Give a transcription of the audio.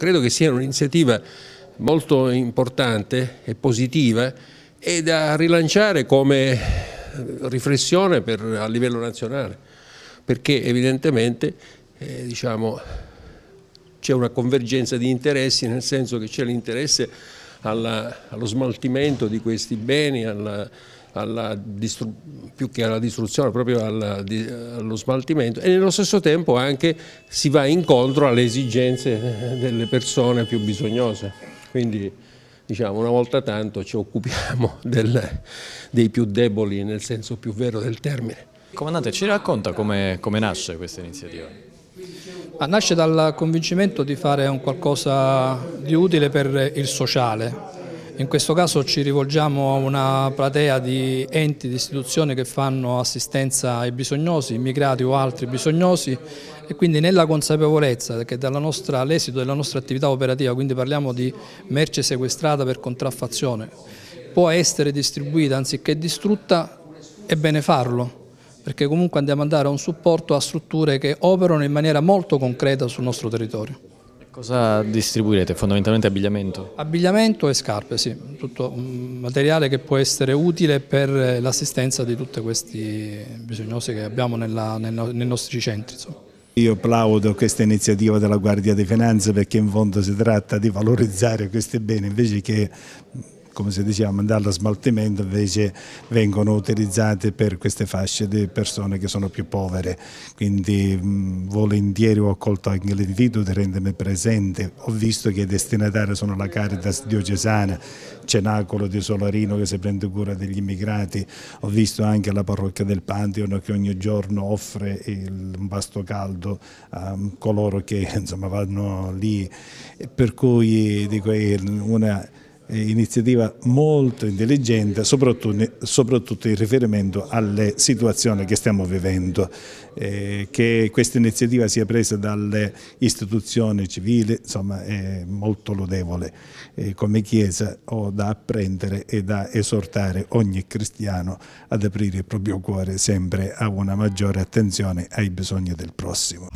Credo che sia un'iniziativa molto importante e positiva e da rilanciare come riflessione per, a livello nazionale, perché evidentemente eh, diciamo, c'è una convergenza di interessi, nel senso che c'è l'interesse allo smaltimento di questi beni, alla, più che alla distruzione, proprio alla, di, allo smaltimento e nello stesso tempo anche si va incontro alle esigenze delle persone più bisognose. Quindi diciamo, una volta tanto ci occupiamo del, dei più deboli nel senso più vero del termine. Comandante, ci racconta come, come nasce questa iniziativa? Ah, nasce dal convincimento di fare un qualcosa di utile per il sociale, in questo caso ci rivolgiamo a una platea di enti, di istituzioni che fanno assistenza ai bisognosi, immigrati o altri bisognosi e quindi nella consapevolezza che l'esito della nostra attività operativa, quindi parliamo di merce sequestrata per contraffazione, può essere distribuita anziché distrutta, è bene farlo perché comunque andiamo a dare un supporto a strutture che operano in maniera molto concreta sul nostro territorio. Cosa distribuirete? Fondamentalmente abbigliamento? Abbigliamento e scarpe, sì, tutto un materiale che può essere utile per l'assistenza di tutti questi bisognosi che abbiamo nella, nel, nei nostri centri. Insomma. Io applaudo questa iniziativa della Guardia di Finanza perché in fondo si tratta di valorizzare questi beni invece che come si diceva, mandarle a smaltimento invece vengono utilizzate per queste fasce di persone che sono più povere. Quindi mh, mm, volentieri ho accolto anche l'invito di rendermi presente. Ho visto che i destinatari sono la Caritas diocesana, Cenacolo di Solarino che si prende cura degli immigrati, ho visto anche la parrocchia del Pantheon che ogni giorno offre il, un pasto caldo a coloro che insomma, vanno lì. Per cui dico, è una iniziativa molto intelligente, soprattutto, in riferimento alle situazioni che stiamo vivendo. Eh, che questa iniziativa sia presa dalle istituzioni civili insomma, è molto lodevole. Eh, come Chiesa ho da apprendere e da esortare ogni cristiano ad aprire il proprio cuore sempre a una maggiore attenzione ai bisogni del prossimo.